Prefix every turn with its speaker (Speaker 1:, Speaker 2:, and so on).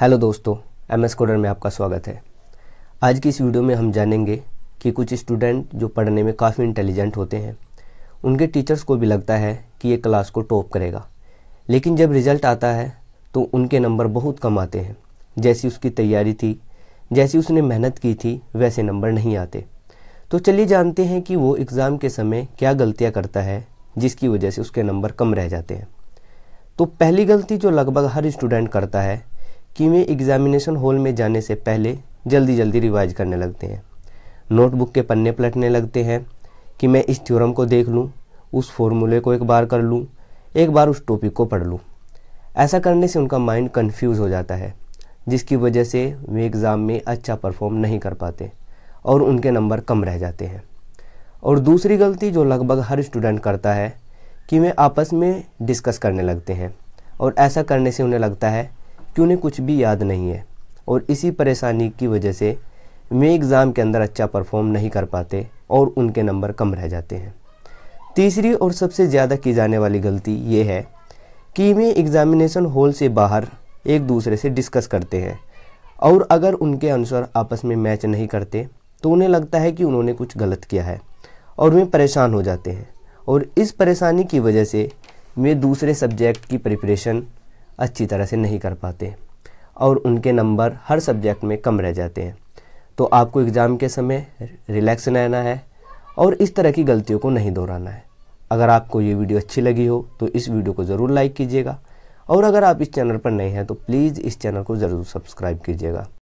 Speaker 1: hello दोस्तों M S coder में आपका स्वागत है आज की इस वीडियो में हम जानेंगे कि कुछ स्टूडेंट जो पढ़ने में काफ़ी इंटेलिजेंट होते हैं उनके टीचर्स को भी लगता है कि ये क्लास को टॉप करेगा लेकिन जब रिज़ल्ट आता है तो उनके नंबर बहुत कम आते हैं जैसी उसकी तैयारी थी जैसी उसने मेहनत की थी वैसे नंबर नहीं आते तो चलिए जानते हैं कि वो एग्ज़ाम के समय क्या गलतियाँ करता है जिसकी वजह से उसके नंबर कम रह जाते हैं तो पहली गलती जो लगभग हर स्टूडेंट करता है कि वे एग्जामिनेशन हॉल में जाने से पहले जल्दी जल्दी रिवाइज करने लगते हैं नोटबुक के पन्ने पलटने लगते हैं कि मैं इस थ्योरम को देख लूँ उस फॉर्मूले को एक बार कर लूँ एक बार उस टॉपिक को पढ़ लूँ ऐसा करने से उनका माइंड कन्फ्यूज़ हो जाता है जिसकी वजह से वे एग्ज़ाम में अच्छा परफॉर्म नहीं कर पाते और उनके नंबर कम रह जाते हैं और दूसरी गलती जो लगभग हर स्टूडेंट करता है कि वे आपस में डिस्कस करने लगते हैं और ऐसा करने से उन्हें लगता है कि उन्हें कुछ भी याद नहीं है और इसी परेशानी की वजह से वे एग्ज़ाम के अंदर अच्छा परफॉर्म नहीं कर पाते और उनके नंबर कम रह जाते हैं तीसरी और सबसे ज़्यादा की जाने वाली गलती ये है कि वे एग्ज़ामिनेशन हॉल से बाहर एक दूसरे से डिस्कस करते हैं और अगर उनके आंसर आपस में मैच नहीं करते तो उन्हें लगता है कि उन्होंने कुछ गलत किया है और वे परेशान हो जाते हैं और इस परेशानी की वजह से वे दूसरे सब्जेक्ट की प्रिपरेशन अच्छी तरह से नहीं कर पाते और उनके नंबर हर सब्जेक्ट में कम रह जाते हैं तो आपको एग्ज़ाम के समय रिलैक्स रहना है और इस तरह की गलतियों को नहीं दोहराना है अगर आपको ये वीडियो अच्छी लगी हो तो इस वीडियो को ज़रूर लाइक कीजिएगा और अगर आप इस चैनल पर नए हैं तो प्लीज़ इस चैनल को ज़रूर सब्सक्राइब कीजिएगा